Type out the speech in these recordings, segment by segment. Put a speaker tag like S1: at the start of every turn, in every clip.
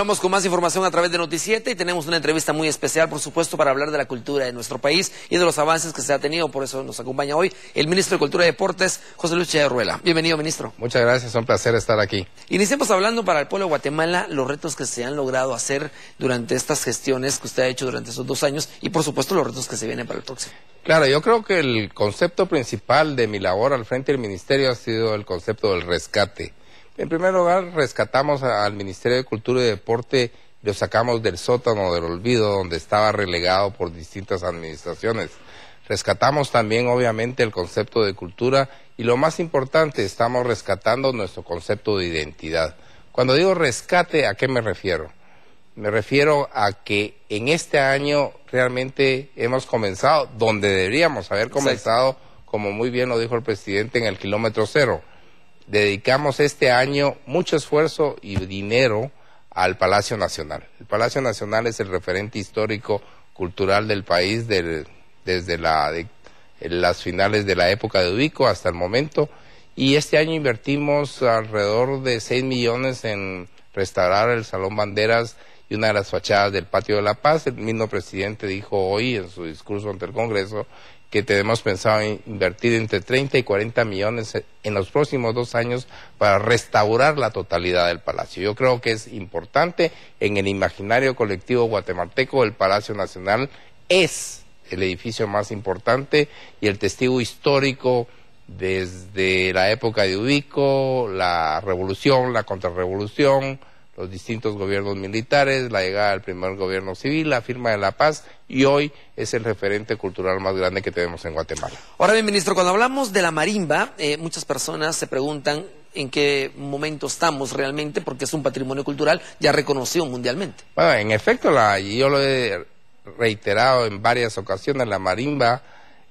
S1: Vamos con más información a través de Noticiete y tenemos una entrevista muy especial, por supuesto, para hablar de la cultura de nuestro país y de los avances que se ha tenido. Por eso nos acompaña hoy el ministro de Cultura y Deportes, José Luis Ruela. Bienvenido, ministro.
S2: Muchas gracias, es un placer estar aquí.
S1: Iniciemos hablando para el pueblo de Guatemala los retos que se han logrado hacer durante estas gestiones que usted ha hecho durante esos dos años y, por supuesto, los retos que se vienen para el próximo.
S2: Claro, yo creo que el concepto principal de mi labor al frente del ministerio ha sido el concepto del rescate en primer lugar, rescatamos al Ministerio de Cultura y Deporte, lo sacamos del sótano del olvido donde estaba relegado por distintas administraciones. Rescatamos también, obviamente, el concepto de cultura y lo más importante, estamos rescatando nuestro concepto de identidad. Cuando digo rescate, ¿a qué me refiero? Me refiero a que en este año realmente hemos comenzado donde deberíamos haber comenzado, como muy bien lo dijo el presidente, en el kilómetro cero dedicamos este año mucho esfuerzo y dinero al Palacio Nacional. El Palacio Nacional es el referente histórico cultural del país desde la, las finales de la época de Ubico hasta el momento y este año invertimos alrededor de 6 millones en restaurar el Salón Banderas, y una de las fachadas del Patio de la Paz. El mismo presidente dijo hoy en su discurso ante el Congreso que tenemos pensado invertir entre 30 y 40 millones e, en los próximos dos años para restaurar la totalidad del palacio. Yo creo que es importante en el imaginario colectivo guatemalteco el Palacio Nacional es el edificio más importante y el testigo histórico desde la época de Ubico, la revolución, la contrarrevolución, los distintos gobiernos militares, la llegada del primer gobierno civil, la firma de la paz y hoy es el referente cultural más grande que tenemos en Guatemala.
S1: Ahora bien, ministro, cuando hablamos de la marimba, eh, muchas personas se preguntan en qué momento estamos realmente porque es un patrimonio cultural ya reconocido mundialmente.
S2: Bueno, en efecto, la, yo lo he reiterado en varias ocasiones, la marimba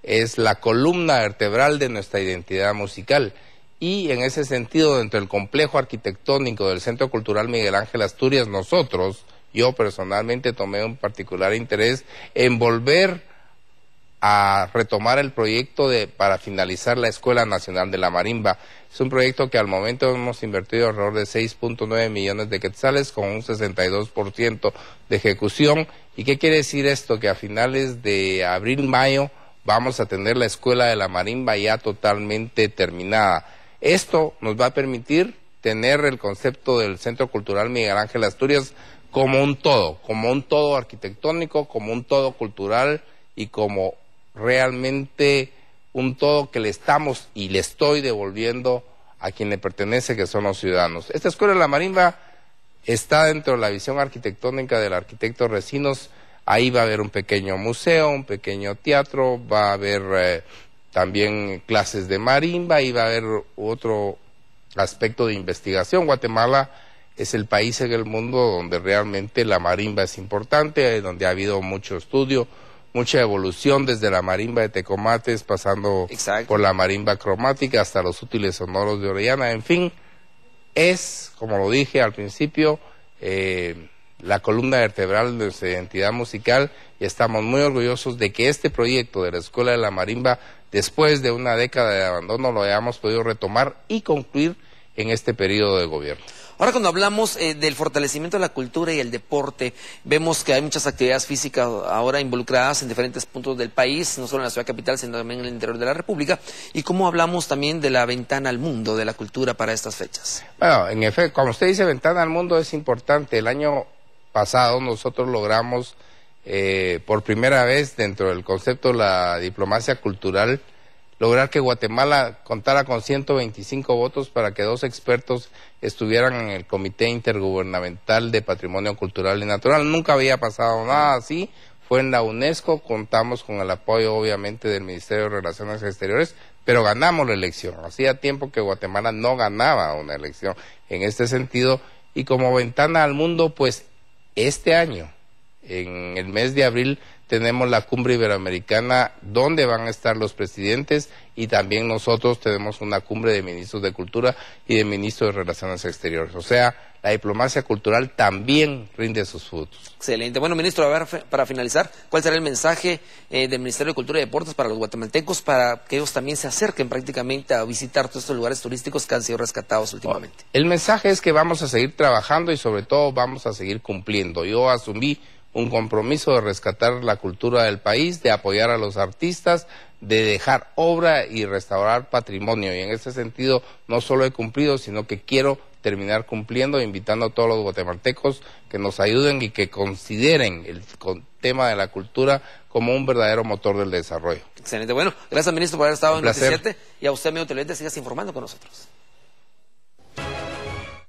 S2: es la columna vertebral de nuestra identidad musical y en ese sentido, dentro del complejo arquitectónico del Centro Cultural Miguel Ángel Asturias, nosotros, yo personalmente tomé un particular interés en volver a retomar el proyecto de, para finalizar la Escuela Nacional de la Marimba. Es un proyecto que al momento hemos invertido alrededor de 6.9 millones de quetzales con un 62% de ejecución. ¿Y qué quiere decir esto? Que a finales de abril, mayo, vamos a tener la Escuela de la Marimba ya totalmente terminada esto nos va a permitir tener el concepto del Centro Cultural Miguel Ángel Asturias como un todo, como un todo arquitectónico, como un todo cultural y como realmente un todo que le estamos y le estoy devolviendo a quien le pertenece, que son los ciudadanos. Esta escuela de la marimba está dentro de la visión arquitectónica del arquitecto Recinos. Ahí va a haber un pequeño museo, un pequeño teatro, va a haber eh, también clases de marimba y va a haber otro aspecto de investigación. Guatemala es el país en el mundo donde realmente la marimba es importante, eh, donde ha habido mucho estudio, mucha evolución desde la marimba de Tecomates, pasando por la marimba cromática hasta los útiles sonoros de Orellana. En fin, es, como lo dije al principio, eh, la columna vertebral de nuestra identidad musical y estamos muy orgullosos de que este proyecto de la Escuela de la Marimba, después de una
S1: década de abandono, lo hayamos podido retomar y concluir en este periodo de gobierno. Ahora cuando hablamos eh, del fortalecimiento de la cultura y el deporte, vemos que hay muchas actividades físicas ahora involucradas en diferentes puntos del país, no solo en la ciudad capital, sino también en el interior de la República, y cómo hablamos también de la ventana al mundo de la cultura para estas fechas.
S2: Bueno, en efecto, como usted dice, ventana al mundo es importante. El año pasado nosotros logramos eh, por primera vez dentro del concepto de la diplomacia cultural lograr que Guatemala contara con 125 votos para que dos expertos estuvieran en el Comité Intergubernamental de Patrimonio Cultural y Natural. Nunca había pasado nada así. Fue en la UNESCO, contamos con el apoyo obviamente del Ministerio de Relaciones Exteriores, pero ganamos la elección. Hacía tiempo que Guatemala no ganaba una elección en este sentido y como ventana al mundo, pues este año, en el mes de abril, tenemos la cumbre iberoamericana donde van a estar los presidentes y también nosotros tenemos una cumbre de ministros de cultura y de ministros de relaciones exteriores. O sea, la diplomacia cultural también rinde sus frutos.
S1: Excelente. Bueno, ministro, a ver, para finalizar, ¿cuál será el mensaje eh, del Ministerio de Cultura y Deportes para los guatemaltecos para que ellos también se acerquen prácticamente a visitar todos estos lugares turísticos que han sido rescatados últimamente?
S2: el mensaje es que vamos a seguir trabajando y sobre todo vamos a seguir cumpliendo. Yo asumí un compromiso de rescatar la cultura del país, de apoyar a los artistas, de dejar obra y restaurar patrimonio. Y en ese sentido no solo he cumplido, sino que quiero terminar cumpliendo, invitando a todos los guatemaltecos que nos ayuden y que consideren el tema de la cultura como un verdadero motor del desarrollo.
S1: Excelente. Bueno, gracias, ministro, por haber estado en en 27 y a usted, amigo televidente, sigas informando con nosotros.